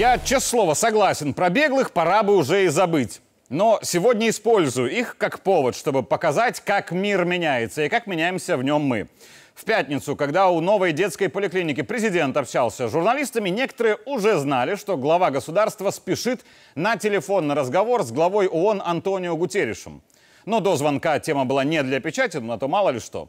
Я, честное слово, согласен, про беглых пора бы уже и забыть. Но сегодня использую их как повод, чтобы показать, как мир меняется и как меняемся в нем мы. В пятницу, когда у новой детской поликлиники президент общался с журналистами, некоторые уже знали, что глава государства спешит на телефонный разговор с главой ООН Антонио Гутерришем. Но до звонка тема была не для печати, но то мало ли что.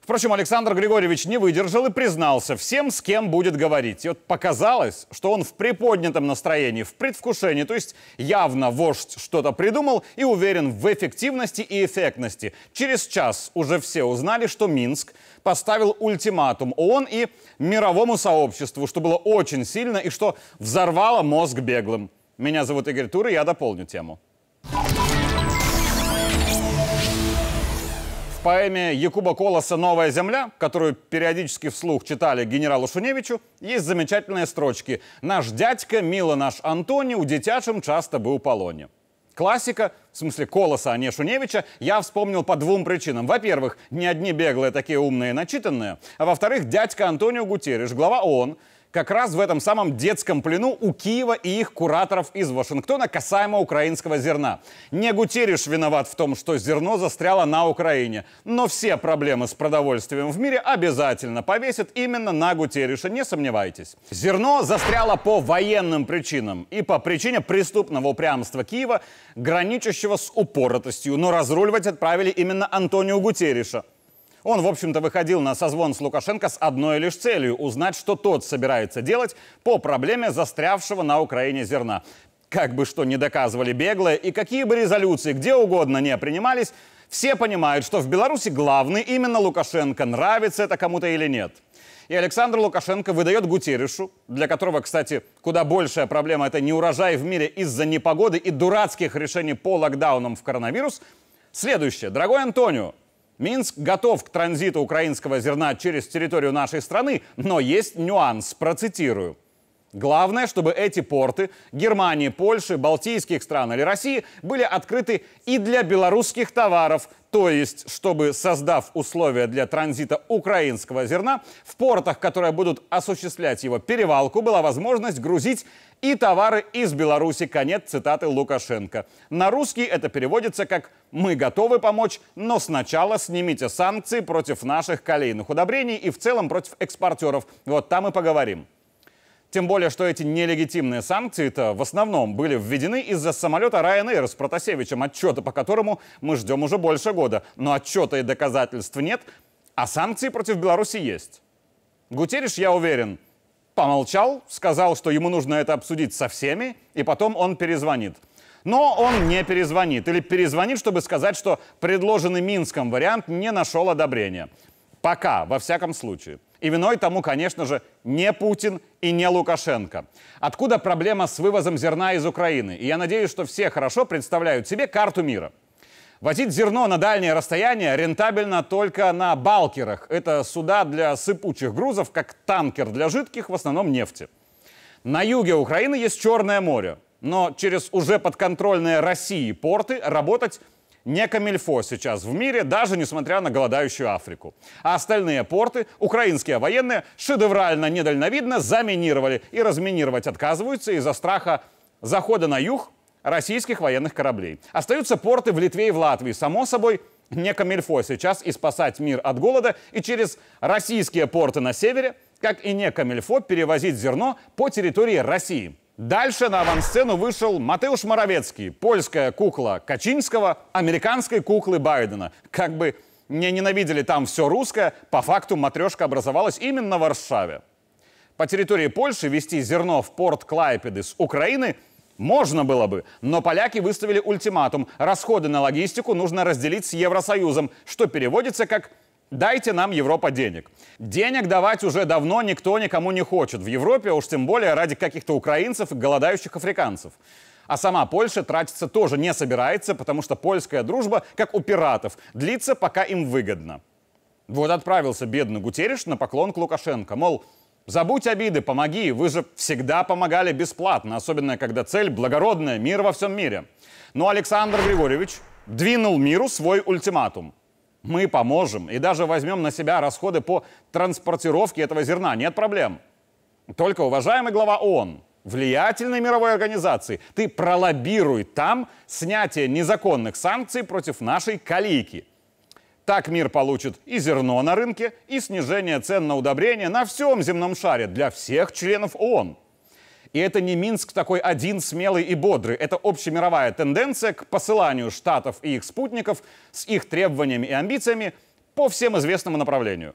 Впрочем, Александр Григорьевич не выдержал и признался всем, с кем будет говорить. И вот показалось, что он в приподнятом настроении, в предвкушении, то есть явно вождь что-то придумал и уверен в эффективности и эффектности. Через час уже все узнали, что Минск поставил ультиматум ООН и мировому сообществу, что было очень сильно и что взорвало мозг беглым. Меня зовут Игорь Тур, и я дополню тему. поэме Якуба Колоса «Новая земля», которую периодически вслух читали генералу Шуневичу, есть замечательные строчки «Наш дядька, мило наш Антони, у дитячим часто был полоне». Классика, в смысле Колоса, а не Шуневича, я вспомнил по двум причинам. Во-первых, не одни беглые а такие умные и начитанные, а во-вторых, дядька Антонио Гутерриш, глава ООН, как раз в этом самом детском плену у Киева и их кураторов из Вашингтона касаемо украинского зерна. Не Гутериш виноват в том, что зерно застряло на Украине. Но все проблемы с продовольствием в мире обязательно повесят именно на Гутериша, не сомневайтесь. Зерно застряло по военным причинам и по причине преступного упрямства Киева, граничащего с упоротостью. Но разруливать отправили именно Антонио Гутериша. Он, в общем-то, выходил на созвон с Лукашенко с одной лишь целью – узнать, что тот собирается делать по проблеме застрявшего на Украине зерна. Как бы что ни доказывали беглые и какие бы резолюции где угодно не принимались, все понимают, что в Беларуси главный именно Лукашенко, нравится это кому-то или нет. И Александр Лукашенко выдает Гутерришу, для которого, кстати, куда большая проблема – это не урожай в мире из-за непогоды и дурацких решений по локдаунам в коронавирус, следующее. «Дорогой Антонио, Минск готов к транзиту украинского зерна через территорию нашей страны, но есть нюанс, процитирую. Главное, чтобы эти порты Германии, Польши, Балтийских стран или России были открыты и для белорусских товаров, то есть, чтобы, создав условия для транзита украинского зерна, в портах, которые будут осуществлять его перевалку, была возможность грузить и товары из Беларуси. Конец цитаты Лукашенко. На русский это переводится как «Мы готовы помочь, но сначала снимите санкции против наших колейных удобрений и в целом против экспортеров. Вот там и поговорим». Тем более, что эти нелегитимные санкции-то в основном были введены из-за самолета Ryanair с Протасевичем, отчета по которому мы ждем уже больше года. Но отчета и доказательств нет, а санкции против Беларуси есть. Гутериш, я уверен, помолчал, сказал, что ему нужно это обсудить со всеми, и потом он перезвонит. Но он не перезвонит. Или перезвонит, чтобы сказать, что предложенный Минском вариант не нашел одобрения. Пока, во всяком случае. И виной тому, конечно же, не Путин и не Лукашенко. Откуда проблема с вывозом зерна из Украины? И я надеюсь, что все хорошо представляют себе карту мира. Возить зерно на дальние расстояния рентабельно только на балкерах. Это суда для сыпучих грузов, как танкер для жидких, в основном нефти. На юге Украины есть Черное море, но через уже подконтрольные России порты работать не камильфо сейчас в мире, даже несмотря на голодающую Африку. А остальные порты украинские военные шедеврально недальновидно заминировали и разминировать отказываются из-за страха захода на юг российских военных кораблей. Остаются порты в Литве и в Латвии, само собой, не камильфо сейчас и спасать мир от голода, и через российские порты на севере, как и не камильфо, перевозить зерно по территории России. Дальше на авансцену вышел Матеуш Моровецкий, польская кукла Качинского, американской куклы Байдена. Как бы не ненавидели там все русское, по факту матрешка образовалась именно в Варшаве. По территории Польши вести зерно в порт Клайпеды с Украины можно было бы, но поляки выставили ультиматум. Расходы на логистику нужно разделить с Евросоюзом, что переводится как Дайте нам, Европа, денег. Денег давать уже давно никто никому не хочет. В Европе, а уж тем более ради каких-то украинцев и голодающих африканцев. А сама Польша тратиться тоже не собирается, потому что польская дружба, как у пиратов, длится, пока им выгодно. Вот отправился бедный Гутериш на поклон к Лукашенко. Мол, забудь обиды, помоги, вы же всегда помогали бесплатно, особенно когда цель благородная, мир во всем мире. Но Александр Григорьевич двинул миру свой ультиматум – мы поможем и даже возьмем на себя расходы по транспортировке этого зерна. Нет проблем. Только, уважаемый глава ООН, влиятельной мировой организации, ты пролоббируй там снятие незаконных санкций против нашей калийки. Так мир получит и зерно на рынке, и снижение цен на удобрения на всем земном шаре для всех членов ООН. И это не Минск такой один смелый и бодрый. Это общемировая тенденция к посыланию штатов и их спутников с их требованиями и амбициями по всем известному направлению.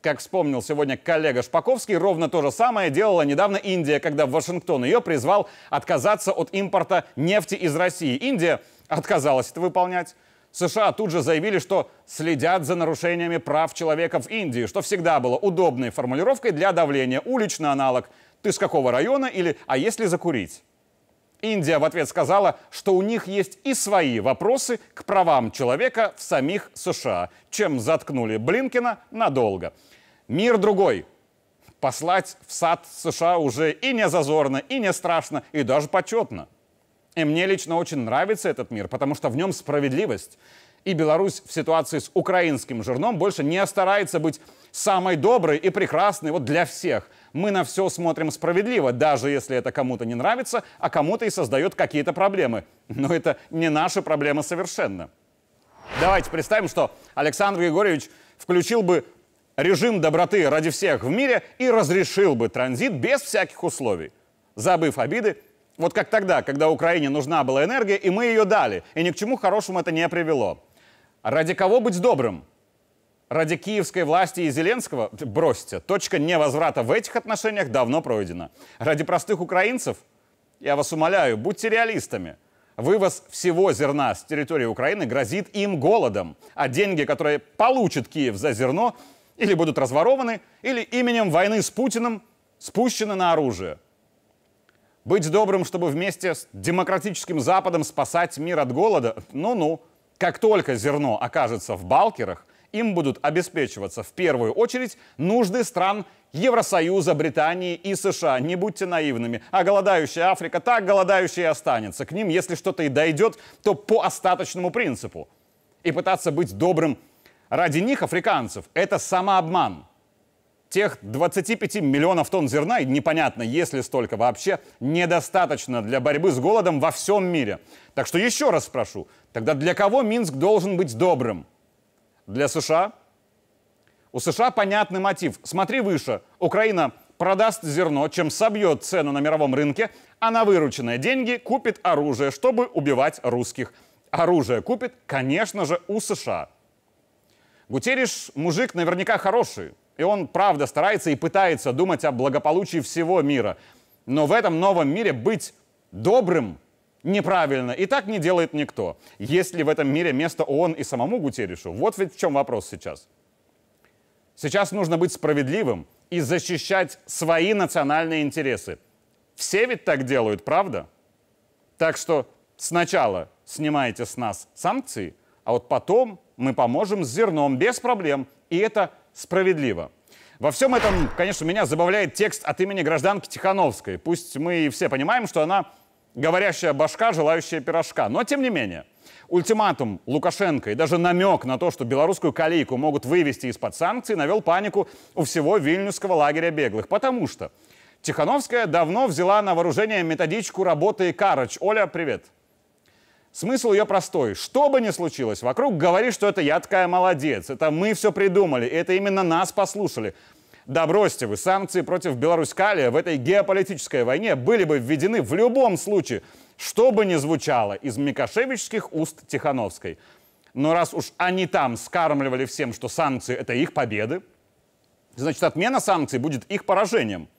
Как вспомнил сегодня коллега Шпаковский, ровно то же самое делала недавно Индия, когда Вашингтон ее призвал отказаться от импорта нефти из России. Индия отказалась это выполнять. США тут же заявили, что следят за нарушениями прав человека в Индии, что всегда было удобной формулировкой для давления. Уличный аналог «ты с какого района» или «а если закурить?». Индия в ответ сказала, что у них есть и свои вопросы к правам человека в самих США, чем заткнули Блинкина надолго. Мир другой. Послать в сад США уже и не зазорно, и не страшно, и даже почетно. И мне лично очень нравится этот мир, потому что в нем справедливость. И Беларусь в ситуации с украинским жирном больше не старается быть самой доброй и прекрасной вот для всех. Мы на все смотрим справедливо, даже если это кому-то не нравится, а кому-то и создает какие-то проблемы. Но это не наши проблемы совершенно. Давайте представим, что Александр Григорьевич включил бы режим доброты ради всех в мире и разрешил бы транзит без всяких условий, забыв обиды вот как тогда, когда Украине нужна была энергия, и мы ее дали, и ни к чему хорошему это не привело. Ради кого быть добрым? Ради киевской власти и Зеленского? Бросьте, точка невозврата в этих отношениях давно пройдена. Ради простых украинцев? Я вас умоляю, будьте реалистами. Вывоз всего зерна с территории Украины грозит им голодом, а деньги, которые получит Киев за зерно, или будут разворованы, или именем войны с Путиным спущены на оружие – быть добрым, чтобы вместе с демократическим Западом спасать мир от голода? Ну-ну. Как только зерно окажется в балкерах, им будут обеспечиваться в первую очередь нужды стран Евросоюза, Британии и США. Не будьте наивными. А голодающая Африка так голодающая и останется. К ним, если что-то и дойдет, то по остаточному принципу. И пытаться быть добрым ради них, африканцев, это самообман. Тех 25 миллионов тонн зерна, и непонятно, есть ли столько вообще, недостаточно для борьбы с голодом во всем мире. Так что еще раз спрошу, тогда для кого Минск должен быть добрым? Для США? У США понятный мотив. Смотри выше. Украина продаст зерно, чем собьет цену на мировом рынке, а на вырученные деньги купит оружие, чтобы убивать русских. Оружие купит, конечно же, у США. Гутериш мужик наверняка хороший, и он правда старается и пытается думать о благополучии всего мира. Но в этом новом мире быть добрым неправильно. И так не делает никто. Есть ли в этом мире место ООН и самому Гутерришу? Вот ведь в чем вопрос сейчас. Сейчас нужно быть справедливым и защищать свои национальные интересы. Все ведь так делают, правда? Так что сначала снимайте с нас санкции, а вот потом мы поможем с зерном без проблем. И это справедливо. Во всем этом, конечно, меня забавляет текст от имени гражданки Тихановской. Пусть мы все понимаем, что она говорящая башка, желающая пирожка. Но, тем не менее, ультиматум Лукашенко и даже намек на то, что белорусскую калейку могут вывести из-под санкций, навел панику у всего вильнюсского лагеря беглых. Потому что Тихановская давно взяла на вооружение методичку работы Карач. Оля, привет. Смысл ее простой. Что бы ни случилось вокруг, говори, что это я такая молодец, это мы все придумали, это именно нас послушали. Да бросьте вы, санкции против Беларусь-Калия в этой геополитической войне были бы введены в любом случае, что бы ни звучало из Микошевичских уст Тихановской. Но раз уж они там скармливали всем, что санкции — это их победы, значит, отмена санкций будет их поражением —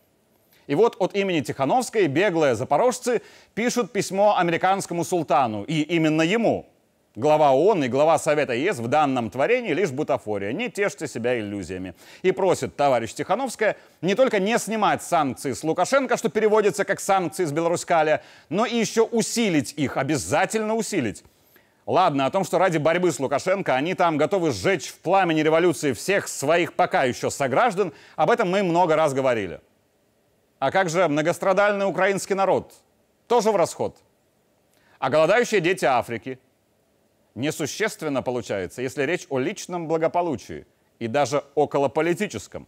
и вот от имени Тихановской беглые запорожцы пишут письмо американскому султану, и именно ему. Глава ООН и глава Совета ЕС в данном творении лишь бутафория. Не тешьте себя иллюзиями. И просит товарищ Тихановская не только не снимать санкции с Лукашенко, что переводится как санкции с Беларуськаля, но и еще усилить их, обязательно усилить. Ладно, о том, что ради борьбы с Лукашенко они там готовы сжечь в пламени революции всех своих пока еще сограждан, об этом мы много раз говорили. А как же многострадальный украинский народ? Тоже в расход. А голодающие дети Африки? Несущественно получается, если речь о личном благополучии и даже околополитическом.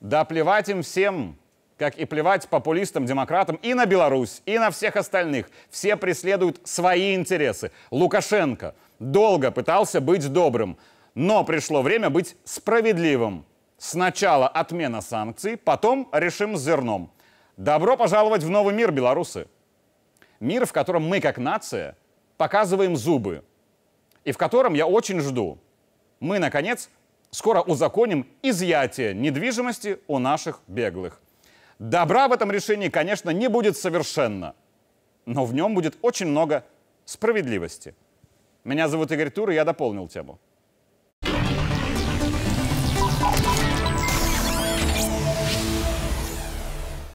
Да плевать им всем, как и плевать популистам, демократам и на Беларусь, и на всех остальных. Все преследуют свои интересы. Лукашенко долго пытался быть добрым, но пришло время быть справедливым. Сначала отмена санкций, потом решим с зерном. Добро пожаловать в новый мир, белорусы. Мир, в котором мы, как нация, показываем зубы. И в котором я очень жду. Мы, наконец, скоро узаконим изъятие недвижимости у наших беглых. Добра в этом решении, конечно, не будет совершенно. Но в нем будет очень много справедливости. Меня зовут Игорь Тур, и я дополнил тему.